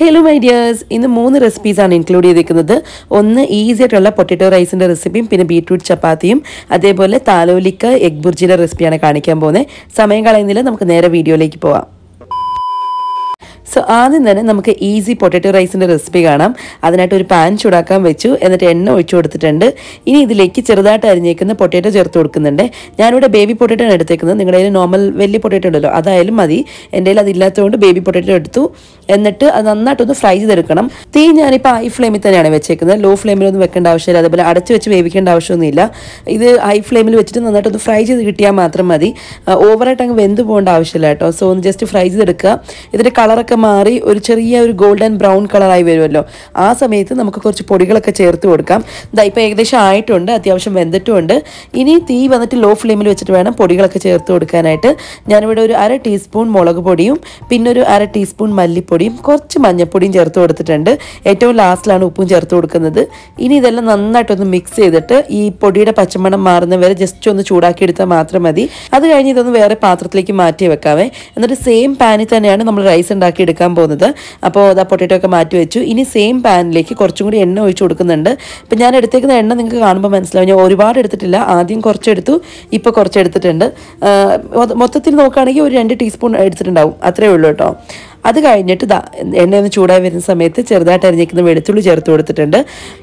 hello my dears ഇന്ന് മൂന്ന് റെസിപ്പീസാണ് include ചെയ്തിരിക്കുന്നത് ഒന്ന് ഈസി ആയിട്ടുള്ള പൊട്ടറ്റോ റൈസിൻ്റെ റെസിപ്പിയും പിന്നെ ബീട്രൂട്ട് ചപ്പാത്തിയും അതേപോലെ താലോലിക്ക എഗ് ബുർജിയുടെ റെസിപ്പിയാണ് കാണിക്കാൻ പോകുന്നത് സമയം കളയുന്നില്ല നമുക്ക് നേരെ വീഡിയോയിലേക്ക് പോവാം സോ ആദ്യം തന്നെ നമുക്ക് ഈസി പൊട്ടറ്റോ റൈസിൻ്റെ റെസിപ്പി കാണാം അതിനായിട്ട് ഒരു പാൻ ചൂടാക്കാൻ വെച്ചു എന്നിട്ട് എണ്ണ ഒഴിച്ചു കൊടുത്തിട്ടുണ്ട് ഇനി ഇതിലേക്ക് ചെറുതായിട്ട് അരിഞ്ഞേക്കുന്ന പൊട്ടറ്റോ ചേർത്ത് കൊടുക്കുന്നുണ്ട് ഞാനിവിടെ ബേബി പൊട്ടറ്റോ ആണ് എടുത്തേക്കുന്നത് നിങ്ങളുടെ നോർമൽ വലിയ പൊട്ടറ്റോ ഉണ്ടല്ലോ അതായാലും മതി എൻ്റെ കയ്യിൽ അതില്ലാത്തതുകൊണ്ട് ബേബി പൊട്ടറ്റോ എടുത്തു എന്നിട്ട് അത് നന്നായിട്ടൊന്ന് ഫ്രൈ ചെയ്തെടുക്കണം തീ ഞാനിപ്പോൾ ഹൈ ഫ്ലെയിമിൽ തന്നെയാണ് വെച്ചേക്കുന്നത് ലോ ഫ്ലെയിമിലൊന്നും വെക്കേണ്ട ആവശ്യമില്ല അതുപോലെ അടച്ചു വെച്ച് വേവിക്കേണ്ട ആവശ്യമൊന്നുമില്ല ഇത് ഹൈ ഫ്ലെയിമിൽ വെച്ചിട്ട് നന്നായിട്ടൊന്ന് ഫ്രൈ ചെയ്ത് കിട്ടിയാൽ മാത്രം മതി ഓവറായിട്ട് അങ്ങ് വെന്ത് പോകേണ്ട ആവശ്യമില്ല കേട്ടോ സോ ഒന്ന് ജസ്റ്റ് ഫ്രൈ ചെയ്തെടുക്കുക ഇതിൻ്റെ കളറൊക്കെ മാറി ഒരു ചെറിയ ഒരു ഗോൾഡൻ ബ്രൗൺ കളറായി വരുമല്ലോ ആ സമയത്ത് നമുക്ക് കുറച്ച് പൊടികളൊക്കെ ചേർത്ത് കൊടുക്കാം ഇതാ ഇപ്പോൾ ഏകദേശം ആയിട്ടുണ്ട് അത്യാവശ്യം വെന്തിട്ടുമുണ്ട് ഇനി തീ വന്നിട്ട് ലോ ഫ്ലെയിമിൽ വെച്ചിട്ട് വേണം പൊടികളൊക്കെ ചേർത്ത് കൊടുക്കാനായിട്ട് ഞാനിവിടെ ഒരു അര ടീസ്പൂൺ മുളക് പൊടിയും പിന്നെ ഒരു അര ടീസ്പൂൺ മല്ലിപ്പൊടി മഞ്ഞൾപ്പൊടിയും കുറച്ച് മഞ്ഞൾപ്പൊടിയും ചേർത്ത് കൊടുത്തിട്ടുണ്ട് ഏറ്റവും ലാസ്റ്റിലാണ് ഉപ്പും ചേർത്ത് കൊടുക്കുന്നത് ഇനി ഇതെല്ലാം നന്നായിട്ടൊന്ന് മിക്സ് ചെയ്തിട്ട് ഈ പൊടിയുടെ പച്ചമണം മാറുന്ന വരെ ജസ്റ്റ് ഒന്ന് ചൂടാക്കി എടുത്താൽ മാത്രം മതി അത് കഴിഞ്ഞ് ഇതൊന്ന് വേറെ പാത്രത്തിലേക്ക് മാറ്റി വെക്കാവേ എന്നിട്ട് സെയിം പാനിൽ തന്നെയാണ് നമ്മൾ റൈസ് ഉണ്ടാക്കി എടുക്കാൻ പോകുന്നത് അപ്പോൾ അത് പൊട്ടറ്റോ ഒക്കെ മാറ്റി വെച്ചു ഇനി സെയിം പാനിലേക്ക് കുറച്ചും കൂടി എണ്ണ ഒഴിച്ചു കൊടുക്കുന്നുണ്ട് ഇപ്പം ഞാൻ എടുത്തേക്കുന്ന എണ്ണ നിങ്ങൾക്ക് കാണുമ്പോൾ മനസ്സിലാവും ഞാൻ ഒരുപാട് എടുത്തിട്ടില്ല ആദ്യം കുറച്ചെടുത്തു ഇപ്പോൾ കുറച്ചെടുത്തിട്ടുണ്ട് മൊത്തത്തിൽ നോക്കുകയാണെങ്കിൽ ഒരു രണ്ട് ടീസ്പൂൺ എടുത്തിട്ടുണ്ടാവും അത്രേ ഉള്ളൂ കേട്ടോ അത് കഴിഞ്ഞിട്ട് ഇതാ എണ്ണ ഒന്ന് ചൂടായി വരുന്ന സമയത്ത് ചെറുതായിട്ട് അരിഞ്ഞിരിക്കുന്ന വെളുത്തുള്ളി ചേർത്ത് കൊടുത്തിട്ടുണ്ട്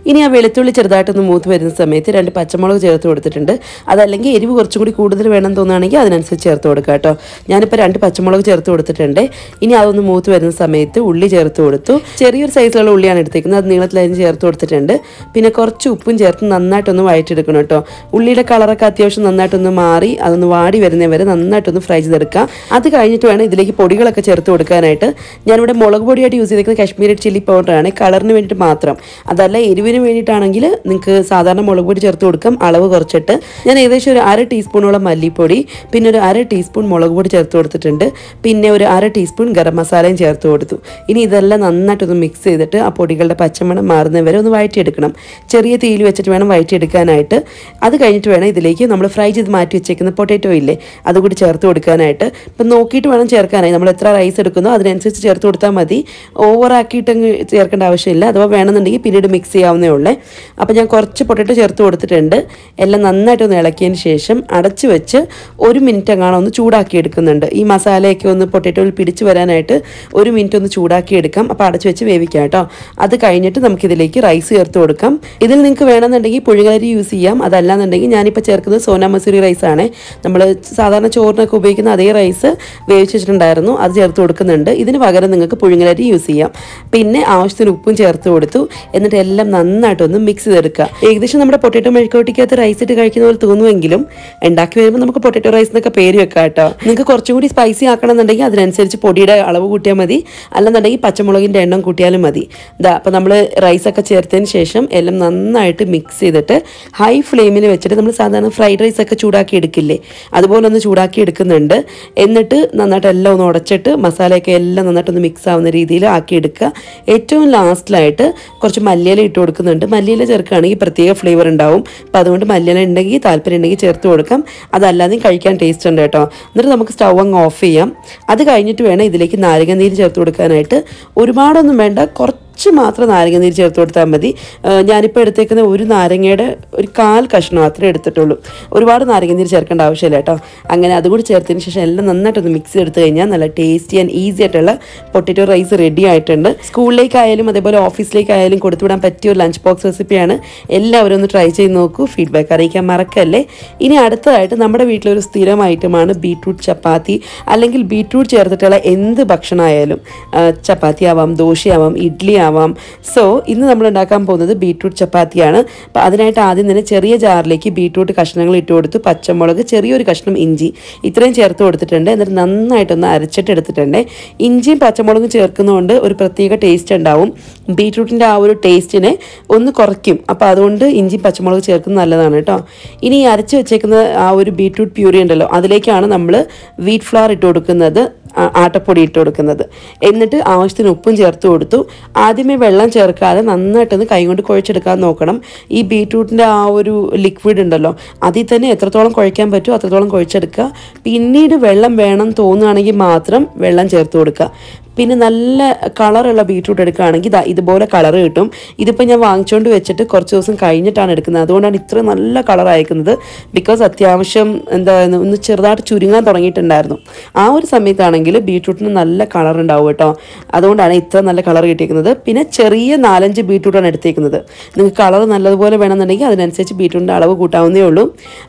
ഇനി ആ വെളുത്തുള്ളി ചെറുതായിട്ടൊന്ന് മൂത്ത് വരുന്ന സമയത്ത് രണ്ട് പച്ചമുളക് ചേർത്ത് കൊടുത്തിട്ടുണ്ട് അതല്ലെങ്കിൽ എരിവ് കുറച്ചും കൂടി കൂടുതൽ വേണം തോന്നുകയാണെങ്കിൽ അതിനനുസരിച്ച് ചേർത്ത് കൊടുക്കുക കേട്ടോ ഞാനിപ്പോൾ രണ്ട് പച്ചമുളക് ചേർത്ത് കൊടുത്തിട്ടുണ്ട് ഇനി അതൊന്ന് മൂത്ത് വരുന്ന സമയത്ത് ഉള്ളി ചേർത്ത് കൊടുത്തു ചെറിയൊരു സൈസിലുള്ള ഉള്ളിയാണ് എടുത്തേക്കുന്നത് അത് നീളത്തിലതിന് ചേർത്ത് കൊടുത്തിട്ടുണ്ട് പിന്നെ കുറച്ച് ഉപ്പും ചേർത്ത് നന്നായിട്ടൊന്ന് വഴറ്റെടുക്കണം കേട്ടോ ഉള്ളിയുടെ കളറൊക്കെ അത്യാവശ്യം നന്നായിട്ടൊന്ന് മാറി അതൊന്ന് വാടി വരുന്നവരെ നന്നായിട്ടൊന്ന് ഫ്രൈ ചെയ്തെടുക്കാം അത് കഴിഞ്ഞിട്ട് വേണം ഇതിലേക്ക് പൊടികളൊക്കെ ചേർത്ത് കൊടുക്കാനായിട്ട് വേണ്ടിയിട്ട് ഞാനിവിടെ മുളക് പൊടിയായിട്ട് യൂസ് ചെയ്തേക്കുന്നത് കാശ്മീരി ചില്ലി പൗഡറാണ് കളറിന് വേണ്ടിയിട്ട് മാത്രം അതല്ല എരിവിന് വേണ്ടിയിട്ടാണെങ്കിൽ നിങ്ങൾക്ക് സാധാരണ മുളക് പൊടി ചേർത്ത് കൊടുക്കാം അളവ് കുറച്ചിട്ട് ഞാൻ ഏകദേശം ഒരു അര ടീസ്പൂണോളം മല്ലിപ്പൊടി പിന്നെ ഒരു അര ടീസ്പൂൺ മുളക് പൊടി ചേർത്ത് കൊടുത്തിട്ടുണ്ട് പിന്നെ ഒരു അര ടീസ്പൂൺ ഗരം മസാലയും ചേർത്ത് കൊടുത്തു ഇനി ഇതെല്ലാം നന്നായിട്ടൊന്ന് മിക്സ് ചെയ്തിട്ട് ആ പൊടികളുടെ പച്ചമണം മാറുന്നവരെ ഒന്ന് വഴറ്റിയെടുക്കണം ചെറിയ തീയിൽ വെച്ചിട്ട് വേണം വഴറ്റിയെടുക്കാനായിട്ട് അത് കഴിഞ്ഞിട്ട് വേണം ഇതിലേക്ക് നമ്മൾ ഫ്രൈ ചെയ്ത് മാറ്റി വെച്ചേക്കുന്ന പൊട്ടാറ്റോ ഇല്ലേ അതുകൂടി ചേർത്ത് കൊടുക്കാനായിട്ട് ഇപ്പം നോക്കിയിട്ട് വേണം ചേർക്കാനായി നമ്മൾ എത്ര റൈസ് എടുക്കുന്നോ അതിന് അതിനനുസരിച്ച് ചേർത്ത് കൊടുത്താൽ മതി ഓവറാക്കിയിട്ട് ചേർക്കേണ്ട ആവശ്യമില്ല അഥവാ വേണമെന്നുണ്ടെങ്കിൽ പിന്നീട് മിക്സ് ചെയ്യാവുന്നേ ഉള്ളേ അപ്പോൾ ഞാൻ കുറച്ച് പൊട്ടറ്റോ ചേർത്ത് കൊടുത്തിട്ടുണ്ട് എല്ലാം നന്നായിട്ട് ഒന്ന് ഇളക്കിയതിന് ശേഷം അടച്ച് വെച്ച് ഒരു മിനിറ്റ് അങ്ങനെ ഒന്ന് ചൂടാക്കി എടുക്കുന്നുണ്ട് ഈ മസാലയൊക്കെ ഒന്ന് പൊട്ടറ്റോയിൽ പിടിച്ച് വരാനായിട്ട് ഒരു മിനിറ്റ് ഒന്ന് ചൂടാക്കി എടുക്കാം അപ്പോൾ അടച്ച് വെച്ച് വേവിക്കാം കേട്ടോ അത് കഴിഞ്ഞിട്ട് നമുക്കിതിലേക്ക് റൈസ് ചേർത്ത് കൊടുക്കാം ഇതിൽ നിങ്ങൾക്ക് വേണമെന്നുണ്ടെങ്കിൽ പുഴുകലരി യൂസ് ചെയ്യാം അതല്ലാന്നുണ്ടെങ്കിൽ ഞാനിപ്പോൾ ചേർക്കുന്നത് സോന മസൂരി റൈസ് ആണ് നമ്മൾ സാധാരണ ചോറിനൊക്കെ ഉപയോഗിക്കുന്ന അതേ റൈസ് വേവിച്ചിട്ടുണ്ടായിരുന്നു അത് ചേർത്ത് കൊടുക്കുന്നുണ്ട് ഇതിന് പകരം നിങ്ങൾക്ക് പുഴുങ്ങലരി യൂസ് ചെയ്യാം പിന്നെ ആവശ്യത്തിന് ഉപ്പും ചേർത്ത് കൊടുത്തു എന്നിട്ട് എല്ലാം നന്നായിട്ടൊന്ന് മിക്സ് ചെയ്തെടുക്കുക ഏകദേശം നമ്മുടെ പൊട്ടറ്റോ മെഴുക്കോട്ടിക്കകത്ത് റൈസ് ഇട്ട് കഴിക്കുന്ന പോലെ തോന്നുമെങ്കിലും ഉണ്ടാക്കി വരുമ്പോൾ നമുക്ക് പൊട്ടറ്റോ റൈസ് എന്നൊക്കെ പേര് വെക്കാം കേട്ടോ നിങ്ങൾക്ക് കുറച്ചും കൂടി സ്പൈസി ആക്കണമെന്നുണ്ടെങ്കിൽ അതിനനുസരിച്ച് പൊടിയുടെ അളവ് കൂട്ടിയാൽ മതി അല്ലെന്നുണ്ടെങ്കിൽ പച്ചമുളകിൻ്റെ എണ്ണം കൂട്ടിയാലും മതി ഇതാ അപ്പോൾ നമ്മൾ റൈസൊക്കെ ചേർത്തതിന് ശേഷം എല്ലാം നന്നായിട്ട് മിക്സ് ചെയ്തിട്ട് ഹൈ ഫ്ലെയിമിൽ വെച്ചിട്ട് നമ്മൾ സാധാരണ ഫ്രൈഡ് റൈസ് ഒക്കെ ചൂടാക്കി എടുക്കില്ലേ അതുപോലെ ഒന്ന് ചൂടാക്കി എടുക്കുന്നുണ്ട് എന്നിട്ട് നന്നായിട്ട് എല്ലാം ഒന്ന് ഉടച്ചിട്ട് മസാലയൊക്കെ എല്ലാം എല്ലാം നന്നായിട്ടൊന്ന് മിക്സ് ആവുന്ന രീതിയിൽ എടുക്കുക ഏറ്റവും ലാസ്റ്റിലായിട്ട് കുറച്ച് മല്ലിയില ഇട്ട് കൊടുക്കുന്നുണ്ട് മല്ലിയില ചേർക്കുകയാണെങ്കിൽ പ്രത്യേക ഫ്ലേവർ ഉണ്ടാവും അപ്പോൾ അതുകൊണ്ട് മല്ലിയില ഉണ്ടെങ്കിൽ താല്പര്യം ഉണ്ടെങ്കിൽ ചേർത്ത് കൊടുക്കാം അതല്ലാതെയും കഴിക്കാൻ ടേസ്റ്റ് ഉണ്ട് കേട്ടോ എന്നിട്ട് നമുക്ക് സ്റ്റൗ അങ്ങ് ഓഫ് ചെയ്യാം അത് കഴിഞ്ഞിട്ട് വേണം ഇതിലേക്ക് നാരങ്ങ നീര് ചേർത്ത് കൊടുക്കാനായിട്ട് ഒരുപാടൊന്നും വേണ്ട കുറച്ച് കുറച്ച് മാത്രം നാരങ്ങ നീര് ചേർത്ത് കൊടുത്താൽ മതി ഞാനിപ്പോൾ എടുത്തേക്കുന്ന ഒരു നാരങ്ങയുടെ ഒരു കാൽ കഷ്ണം മാത്രമേ എടുത്തിട്ടുള്ളൂ ഒരുപാട് നാരങ്ങ നീര് ചേർക്കേണ്ട ആവശ്യമില്ല കേട്ടോ അങ്ങനെ അതുകൂടി ചേർത്തതിന് ശേഷം എല്ലാം നന്നായിട്ടൊന്ന് മിക്സ് എടുത്തു കഴിഞ്ഞാൽ നല്ല ടേസ്റ്റി ആൻഡ് ഈസി ആയിട്ടുള്ള പൊട്ടറ്റോ റൈസ് റെഡി ആയിട്ടുണ്ട് സ്കൂളിലേക്കായാലും അതേപോലെ ഓഫീസിലേക്കായാലും കൊടുത്തുവിടാൻ പറ്റിയ ഒരു ലഞ്ച് ബോക്സ് റെസിപ്പിയാണ് എല്ലാവരും ഒന്ന് ട്രൈ ചെയ്ത് നോക്കൂ ഫീഡ്ബാക്ക് അറിയിക്കാൻ മറക്കല്ലേ ഇനി അടുത്തതായിട്ട് നമ്മുടെ വീട്ടിലൊരു സ്ഥിരം ഐറ്റമാണ് ബീട്രൂട്ട് ചപ്പാത്തി അല്ലെങ്കിൽ ബീട്രൂട്ട് ചേർത്തിട്ടുള്ള എന്ത് ഭക്ഷണമായാലും ചപ്പാത്തി ആവാം ദോശയാവാം ഇഡ്ഡലി ആവാം സോ ഇന്ന് നമ്മൾ ഉണ്ടാക്കാൻ പോകുന്നത് ബീട്രൂട്ട് ചപ്പാത്തിയാണ് അപ്പോൾ അതിനായിട്ട് ആദ്യം തന്നെ ചെറിയ ജാറിലേക്ക് ബീട്രൂട്ട് കഷ്ണങ്ങൾ ഇട്ട് കൊടുത്ത് പച്ചമുളക് ചെറിയൊരു കഷ്ണം ഇഞ്ചി ഇത്രയും ചേർത്ത് കൊടുത്തിട്ടുണ്ട് എന്നിട്ട് നന്നായിട്ടൊന്ന് എടുത്തിട്ടുണ്ട് ഇഞ്ചിയും പച്ചമുളകും ചേർക്കുന്നതുകൊണ്ട് ഒരു പ്രത്യേക ടേസ്റ്റ് ഉണ്ടാവും ബീട്രൂട്ടിൻ്റെ ആ ഒരു ടേസ്റ്റിനെ ഒന്ന് കുറയ്ക്കും അപ്പോൾ അതുകൊണ്ട് ഇഞ്ചി പച്ചമുളക് ചേർക്കുന്നത് നല്ലതാണ് കേട്ടോ ഇനി അരച്ച് വെച്ചേക്കുന്ന ആ ഒരു ബീട്രൂട്ട് പ്യൂരി ഉണ്ടല്ലോ അതിലേക്കാണ് നമ്മൾ വീറ്റ് ഫ്ലവർ ഇട്ട് കൊടുക്കുന്നത് ആട്ടപ്പൊടി ഇട്ട് കൊടുക്കുന്നത് എന്നിട്ട് ആവശ്യത്തിന് ഉപ്പും ചേർത്ത് കൊടുത്തു ആദ്യമേ വെള്ളം ചേർക്കാതെ നന്നായിട്ടൊന്ന് കൈകൊണ്ട് കുഴച്ചെടുക്കാൻ നോക്കണം ഈ ബീട്രൂട്ടിൻ്റെ ആ ഒരു ലിക്വിഡ് ഉണ്ടല്ലോ അതിൽ തന്നെ എത്രത്തോളം കുഴയ്ക്കാൻ പറ്റുമോ അത്രത്തോളം കുഴച്ചെടുക്കുക പിന്നീട് വെള്ളം വേണം തോന്നുകയാണെങ്കിൽ മാത്രം വെള്ളം ചേർത്ത് കൊടുക്കുക പിന്നെ നല്ല കളറുള്ള ബീട്രൂട്ട് എടുക്കുകയാണെങ്കിൽ ഇതാ ഇതുപോലെ കളർ കിട്ടും ഇതിപ്പോൾ ഞാൻ വാങ്ങിച്ചുകൊണ്ട് വെച്ചിട്ട് കുറച്ച് ദിവസം കഴിഞ്ഞിട്ടാണ് എടുക്കുന്നത് അതുകൊണ്ടാണ് ഇത്ര നല്ല കളർ അയക്കുന്നത് ബിക്കോസ് അത്യാവശ്യം എന്താ ഒന്ന് ചെറുതായിട്ട് ചുരുങ്ങാൻ തുടങ്ങിയിട്ടുണ്ടായിരുന്നു ആ ഒരു സമയത്താണെങ്കിൽ ബീട്രൂട്ടിന് നല്ല കളർ ഉണ്ടാവും കേട്ടോ അതുകൊണ്ടാണ് ഇത്ര നല്ല കളർ കിട്ടിയിരിക്കുന്നത് പിന്നെ ചെറിയ നാലഞ്ച് ബീട്രൂട്ടാണ് എടുത്തേക്കുന്നത് നിങ്ങൾക്ക് കളർ നല്ലതുപോലെ വേണമെന്നുണ്ടെങ്കിൽ അതിനനുസരിച്ച് ബീട്രൂട്ടിൻ്റെ അളവ് കൂട്ടാവുന്നേ ഉള്ളൂ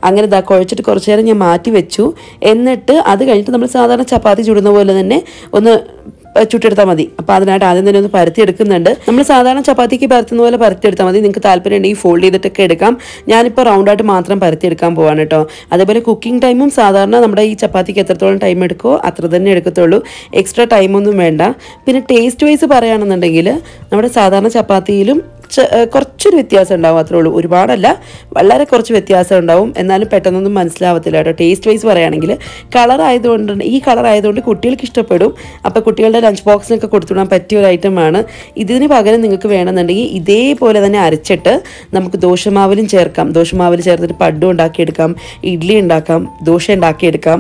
അങ്ങനെ ഇതാ കുഴച്ചിട്ട് കുറച്ച് നേരം ഞാൻ മാറ്റി വെച്ചു എന്നിട്ട് അത് കഴിഞ്ഞിട്ട് നമ്മൾ സാധാരണ ചപ്പാത്തി ചുടുന്ന പോലെ തന്നെ ഒന്ന് ചുട്ടെടുത്താൽ മതി അപ്പൊ അതിനായിട്ട് ആദ്യം തന്നെ ഒന്ന് പരത്തി എടുക്കുന്നുണ്ട് നമ്മൾ സാധാരണ ചപ്പാത്തിക്ക് പരത്തുന്ന പോലെ എടുത്താൽ മതി നിങ്ങൾക്ക് താല്പര്യം ഉണ്ടെങ്കിൽ ഫോൾഡ് ചെയ്തിട്ടൊക്കെ എടുക്കാം ഞാനിപ്പോൾ ആയിട്ട് മാത്രം എടുക്കാൻ പോവാണ് കേട്ടോ അതേപോലെ കുക്കിംഗ് ടൈമും സാധാരണ നമ്മുടെ ഈ ചപ്പാത്തിക്ക് എത്രത്തോളം ടൈം എടുക്കുമോ അത്ര തന്നെ എടുക്കത്തുള്ളൂ എക്സ്ട്രാ ടൈമൊന്നും വേണ്ട പിന്നെ ടേസ്റ്റ് വൈസ് പറയുകയാണെന്നുണ്ടെങ്കിൽ നമ്മുടെ സാധാരണ ചപ്പാത്തിയിലും കുറച്ച് കുറച്ചൊരു വ്യത്യാസം ഉണ്ടാവും അത്രേ ഉള്ളൂ ഒരുപാടല്ല വളരെ കുറച്ച് വ്യത്യാസം ഉണ്ടാവും എന്നാലും പെട്ടെന്നൊന്നും മനസ്സിലാവത്തില്ല കേട്ടോ ടേസ്റ്റ് വൈസ് പറയുകയാണെങ്കിൽ കളർ ആയതുകൊണ്ട് ഈ കളർ ആയതുകൊണ്ട് കുട്ടികൾക്ക് ഇഷ്ടപ്പെടും അപ്പോൾ കുട്ടികളുടെ ലഞ്ച് ബോക്സിനൊക്കെ കൊടുത്തുവിടാൻ പറ്റിയ ഒരു ഐറ്റമാണ് ഇതിന് പകരം നിങ്ങൾക്ക് വേണമെന്നുണ്ടെങ്കിൽ ഇതേപോലെ തന്നെ അരച്ചിട്ട് നമുക്ക് ദോശമാവിലും ചേർക്കാം ദോശമാവിൽ ചേർത്തിട്ട് പഡ്ഡു ഉണ്ടാക്കിയെടുക്കാം ഇഡ്ഡലി ഉണ്ടാക്കാം ദോശ ഉണ്ടാക്കിയെടുക്കാം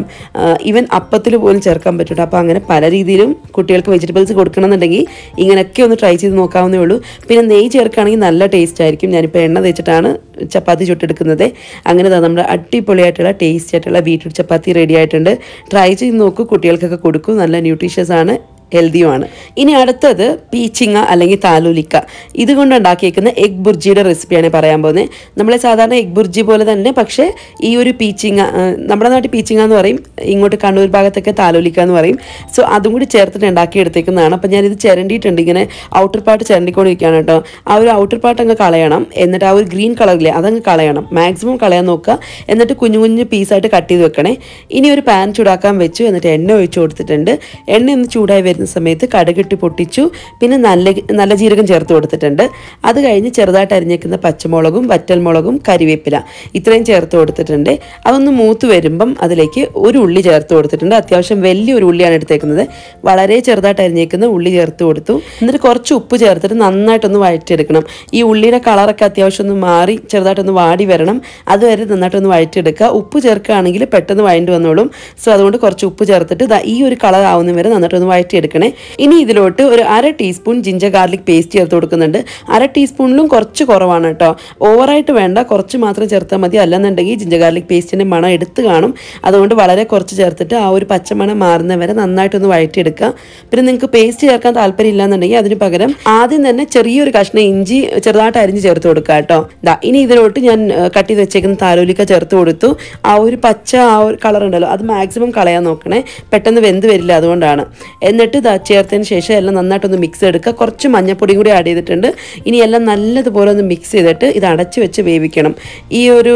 ഈവൻ അപ്പത്തിൽ പോലും ചേർക്കാൻ പറ്റുള്ളൂ അപ്പോൾ അങ്ങനെ പല രീതിയിലും കുട്ടികൾക്ക് വെജിറ്റബിൾസ് കൊടുക്കണമെന്നുണ്ടെങ്കിൽ ഇങ്ങനെയൊക്കെ ഒന്ന് ട്രൈ ചെയ്ത് നോക്കാവുന്നേ ഉള്ളൂ പിന്നെ നെയ്യ് ചേർക്കുക ഇവർക്കാണെങ്കിൽ നല്ല ടേസ്റ്റ് ആയിരിക്കും ഞാനിപ്പോൾ എണ്ണ തേച്ചിട്ടാണ് ചപ്പാത്തി ചുട്ടെടുക്കുന്നത് അങ്ങനെ നമ്മുടെ അടിപൊളിയായിട്ടുള്ള ടേസ്റ്റ് ആയിട്ടുള്ള ബീറ്റ്റൂട്ട് ചപ്പാത്തി റെഡി ആയിട്ടുണ്ട് ട്രൈ ചെയ്ത് നോക്കൂ കുട്ടികൾക്കൊക്കെ കൊടുക്കും നല്ല ന്യൂട്രീഷ്യസ് ആണ് ഹെൽത്തിയുമാണ് ഇനി അടുത്തത് പീച്ചിങ്ങ അല്ലെങ്കിൽ താലൂലിക്ക ഇതുകൊണ്ട് ഉണ്ടാക്കിയേക്കുന്ന എഗ് ബുർജിയുടെ റെസിപ്പിയാണ് പറയാൻ പോകുന്നത് നമ്മളെ സാധാരണ എഗ് ബുർജി പോലെ തന്നെ പക്ഷേ ഈ ഒരു പീച്ചിങ്ങ നമ്മുടെ നാട്ടിൽ പീച്ചിങ്ങ എന്ന് പറയും ഇങ്ങോട്ട് കണ്ണൂർ ഭാഗത്തൊക്കെ താലൂലിക്ക എന്ന് പറയും സോ അതും കൂടി ചേർത്തിട്ട് ഉണ്ടാക്കിയെടുത്തേക്കുന്നതാണ് അപ്പം ഞാനിത് ചിരണ്ടിയിട്ടുണ്ട് ഇങ്ങനെ ഔട്ടർ പാർട്ട് ചിരണ്ടിക്കൊണ്ടിരിക്കുകയാണ് കേട്ടോ ആ ഒരു ഔട്ടർ പാർട്ട് അങ്ങ് കളയണം എന്നിട്ട് ആ ഒരു ഗ്രീൻ കളറിലെ അതങ്ങ് കളയണം മാക്സിമം കളയാൻ നോക്കുക എന്നിട്ട് കുഞ്ഞു കുഞ്ഞു പീസായിട്ട് കട്ട് ചെയ്ത് വെക്കണേ ഇനി ഒരു പാൻ ചൂടാക്കാൻ വെച്ചു എന്നിട്ട് എണ്ണ ഒഴിച്ചു കൊടുത്തിട്ടുണ്ട് എണ്ണ ഒന്ന് ചൂടായി ആയിരുന്ന സമയത്ത് കടുകിട്ടി പൊട്ടിച്ചു പിന്നെ നല്ല നല്ല ജീരകം ചേർത്ത് കൊടുത്തിട്ടുണ്ട് അത് കഴിഞ്ഞ് ചെറുതായിട്ട് അരിഞ്ഞേക്കുന്ന പച്ചമുളകും വറ്റൽമുളകും കരിവേപ്പില ഇത്രയും ചേർത്ത് കൊടുത്തിട്ടുണ്ട് അതൊന്ന് മൂത്ത് വരുമ്പം അതിലേക്ക് ഒരു ഉള്ളി ചേർത്ത് കൊടുത്തിട്ടുണ്ട് അത്യാവശ്യം വലിയൊരു ഉള്ളിയാണ് എടുത്തേക്കുന്നത് വളരെ ചെറുതായിട്ട് അരിഞ്ഞേക്കുന്ന ഉള്ളി ചേർത്ത് കൊടുത്തു എന്നിട്ട് കുറച്ച് ഉപ്പ് ചേർത്തിട്ട് നന്നായിട്ടൊന്ന് വഴറ്റിയെടുക്കണം ഈ ഉള്ളിയുടെ കളറൊക്കെ അത്യാവശ്യം ഒന്ന് മാറി ചെറുതായിട്ടൊന്ന് വാടി വരണം അതുവരെ നന്നായിട്ടൊന്ന് വഴറ്റിയെടുക്കുക ഉപ്പ് ചേർക്കുകയാണെങ്കിൽ പെട്ടെന്ന് വഴണ്ടി വന്നോളും സോ അതുകൊണ്ട് കുറച്ച് ഉപ്പ് ചേർത്തിട്ട് ഈ ഒരു കളർ ആവുന്നവരെ നന്നായിട്ടൊന്ന് വഴറ്റിയെടുക്കുക എടുക്കണേ ഇനി ഇതിലോട്ട് ഒരു അര ടീസ്പൂൺ ജിഞ്ചർ ഗാർലിക് പേസ്റ്റ് ചേർത്ത് കൊടുക്കുന്നുണ്ട് അര ടീസ്പൂണിലും കുറച്ച് കുറവാണ് കേട്ടോ ഓവറായിട്ട് വേണ്ട കുറച്ച് മാത്രം ചേർത്താൽ മതി അല്ലെന്നുണ്ടെങ്കിൽ ജിഞ്ചർ ഗാർലിക് പേസ്റ്റിൻ്റെ മണം എടുത്ത് കാണും അതുകൊണ്ട് വളരെ കുറച്ച് ചേർത്തിട്ട് ആ ഒരു പച്ചമണം മാറുന്ന വരെ നന്നായിട്ടൊന്ന് വഴറ്റിയെടുക്കുക പിന്നെ നിങ്ങൾക്ക് പേസ്റ്റ് ചേർക്കാൻ താല്പര്യം ഇല്ലാന്നുണ്ടെങ്കിൽ അതിന് പകരം ആദ്യം തന്നെ ചെറിയൊരു കഷ്ണം ഇഞ്ചി ചെറുതായിട്ട് അരിഞ്ഞ് ചേർത്ത് കൊടുക്കുക കേട്ടോ ഇതാ ഇനി ഇതിലോട്ട് ഞാൻ കട്ട് ചെയ്ത് വെച്ചേക്കുന്ന താലോലിക്ക ചേർത്ത് കൊടുത്തു ആ ഒരു പച്ച ആ ഒരു കളർ ഉണ്ടല്ലോ അത് മാക്സിമം കളയാൻ നോക്കണേ പെട്ടെന്ന് വെന്ത് വരില്ല അതുകൊണ്ടാണ് എന്നിട്ട് എന്നിട്ട് ഇത് ചേർത്തതിന് ശേഷം എല്ലാം നന്നായിട്ടൊന്ന് മിക്സ് എടുക്കുക കുറച്ച് മഞ്ഞപ്പൊടിയും കൂടി ആഡ് ചെയ്തിട്ടുണ്ട് ഇനി എല്ലാം നല്ലതുപോലെ ഒന്ന് മിക്സ് ചെയ്തിട്ട് ഇത് അടച്ചു വെച്ച് വേവിക്കണം ഈ ഒരു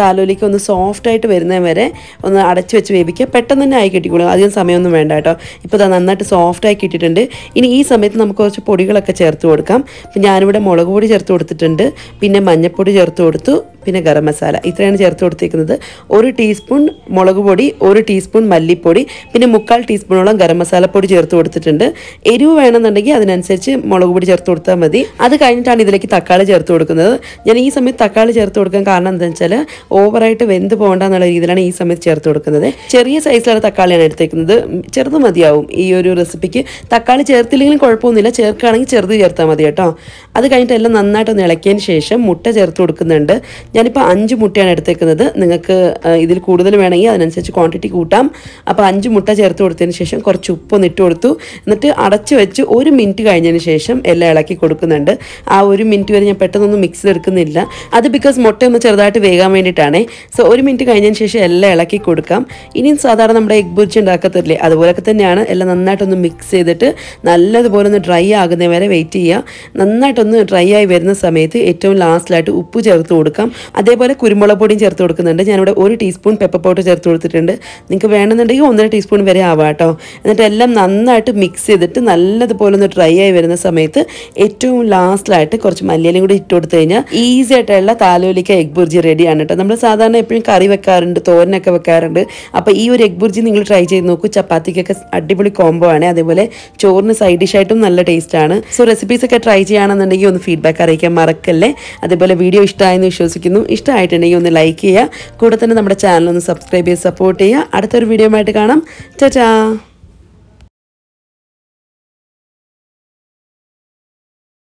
താലോലിക്ക് ഒന്ന് സോഫ്റ്റായിട്ട് വരുന്നത് വരെ ഒന്ന് അടച്ചു വെച്ച് വേവിക്കുക പെട്ടെന്ന് തന്നെ ആയി കിട്ടിക്കോളും അധികം സമയമൊന്നും വേണ്ട കേട്ടോ ഇപ്പോൾ ഇതാ നന്നായിട്ട് സോഫ്റ്റായി കിട്ടിയിട്ടുണ്ട് ഇനി ഈ സമയത്ത് നമുക്ക് കുറച്ച് പൊടികളൊക്കെ ചേർത്ത് കൊടുക്കാം അപ്പം ഞാനിവിടെ മുളക് പൊടി ചേർത്ത് കൊടുത്തിട്ടുണ്ട് പിന്നെ മഞ്ഞൾപ്പൊടി ചേർത്ത് കൊടുത്തു പിന്നെ ഗരം മസാല ഇത്രയാണ് ചേർത്ത് കൊടുത്തിരിക്കുന്നത് ഒരു ടീസ്പൂൺ മുളക് പൊടി ഒരു ടീസ്പൂൺ മല്ലിപ്പൊടി പിന്നെ മുക്കാൽ ടീസ്പൂണോളം ഗരം മസാലപ്പൊടി ചേർത്ത് ചേർത്ത് കൊടുത്തിട്ടുണ്ട് എരിവ് വേണമെന്നുണ്ടെങ്കിൽ അതിനനുസരിച്ച് മുളക് പൊടി ചേർത്ത് കൊടുത്താൽ മതി അത് കഴിഞ്ഞിട്ടാണ് ഇതിലേക്ക് തക്കാളി ചേർത്ത് കൊടുക്കുന്നത് ഞാൻ ഈ സമയത്ത് തക്കാളി ചേർത്ത് കൊടുക്കാൻ കാരണം എന്താണെന്ന് വെച്ചാൽ ഓവറായിട്ട് വെന്ത് പോകണ്ട എന്നുള്ള രീതിയിലാണ് ഈ സമയത്ത് ചേർത്ത് കൊടുക്കുന്നത് ചെറിയ സൈസിലുള്ള തക്കാളിയാണ് എടുത്തേക്കുന്നത് ചെറുത് മതിയാവും ഈ ഒരു റെസിപ്പിക്ക് തക്കാളി ചേർത്തില്ലെങ്കിലും കുഴപ്പമൊന്നുമില്ല ചേർക്കുകയാണെങ്കിൽ ചെറുത് ചേർത്താൽ മതി കേട്ടോ അത് കഴിഞ്ഞിട്ട് എല്ലാം നന്നായിട്ടൊന്ന് ഇളക്കിയതിന് ശേഷം മുട്ട ചേർത്ത് കൊടുക്കുന്നുണ്ട് ഞാനിപ്പോൾ അഞ്ച് മുട്ടയാണ് എടുത്തേക്കുന്നത് നിങ്ങൾക്ക് ഇതിൽ കൂടുതൽ വേണമെങ്കിൽ അതിനനുസരിച്ച് ക്വാണ്ടിറ്റി കൂട്ടാം അപ്പോൾ അഞ്ച് മുട്ട ചേർത്ത് കൊടുത്തതിന് ശേഷം കുറച്ച് ഉപ്പൊന്നിട്ട് ഇട്ട് കൊടുത്ത് കൊടുത്തു എന്നിട്ട് അടച്ചു വെച്ച് ഒരു മിനിറ്റ് കഴിഞ്ഞതിന് ശേഷം എല്ലാം ഇളക്കി കൊടുക്കുന്നുണ്ട് ആ ഒരു മിനിറ്റ് വരെ ഞാൻ പെട്ടെന്നൊന്നും മിക്സ് എടുക്കുന്നില്ല അത് ബിക്കോസ് മുട്ടയൊന്ന് ചെറുതായിട്ട് വേകാൻ വേണ്ടിയിട്ടാണേ സോ ഒരു മിനിറ്റ് കഴിഞ്ഞതിന് ശേഷം എല്ലാം ഇളക്കി കൊടുക്കാം ഇനിയും സാധാരണ നമ്മുടെ എഗ് ബുരിച്ച് ഉണ്ടാക്കത്തില്ലേ അതുപോലൊക്കെ തന്നെയാണ് എല്ലാം നന്നായിട്ടൊന്ന് മിക്സ് ചെയ്തിട്ട് നല്ലതുപോലെ ഒന്ന് ഡ്രൈ ആകുന്ന വരെ വെയിറ്റ് ചെയ്യുക നന്നായിട്ടൊന്ന് ഡ്രൈ ആയി വരുന്ന സമയത്ത് ഏറ്റവും ലാസ്റ്റിലായിട്ട് ഉപ്പ് ചേർത്ത് കൊടുക്കാം അതേപോലെ കുരുമുളക് പൊടിയും ചേർത്ത് കൊടുക്കുന്നുണ്ട് ഞാനിവിടെ ഒരു ടീസ്പൂൺ പെപ്പർ പൗഡർ ചേർത്ത് കൊടുത്തിട്ടുണ്ട് നിങ്ങൾക്ക് വേണമെന്നുണ്ടെങ്കിൽ ഒന്നര ടീസ്പൂൺ വരെ ആവാം കേട്ടോ എന്നിട്ട് എല്ലാം നന്നായി നന്നായിട്ട് മിക്സ് ചെയ്തിട്ട് നല്ലതുപോലെ ഒന്ന് ഡ്രൈ ആയി വരുന്ന സമയത്ത് ഏറ്റവും ലാസ്റ്റിലായിട്ട് കുറച്ച് മല്ലിയിലും കൂടി ഇട്ട് കൊടുത്തു കഴിഞ്ഞാൽ ഈസി ആയിട്ടുള്ള താലോലിക്ക എഗ് ബുർജി റെഡിയാണ് കേട്ടോ നമ്മൾ സാധാരണ എപ്പോഴും കറി വെക്കാറുണ്ട് തോരനൊക്കെ വെക്കാറുണ്ട് അപ്പോൾ ഈ ഒരു എഗ് ബുർജി നിങ്ങൾ ട്രൈ ചെയ്ത് നോക്കൂ ചപ്പാത്തിക്കൊക്കെ അടിപൊളി കോംബോ ആണ് അതേപോലെ ചോറിന് സൈഡ് ഡിഷ് ആയിട്ടും നല്ല ടേസ്റ്റ് ആണ് സോ റെസിപ്പീസ് ഒക്കെ ട്രൈ ചെയ്യുകയാണെന്നുണ്ടെങ്കിൽ ഒന്ന് ഫീഡ്ബാക്ക് അറിയിക്കാൻ മറക്കല്ലേ അതേപോലെ വീഡിയോ ഇഷ്ടമായെന്ന് വിശ്വസിക്കുന്നു ഇഷ്ടമായിട്ടുണ്ടെങ്കിൽ ഒന്ന് ലൈക്ക് ചെയ്യുക കൂടെ തന്നെ നമ്മുടെ ചാനൽ ഒന്ന് സബ്സ്ക്രൈബ് ചെയ്ത് സപ്പോർട്ട് ചെയ്യുക അടുത്തൊരു വീഡിയോ ആയിട്ട് കാണാം ടാറ്റാ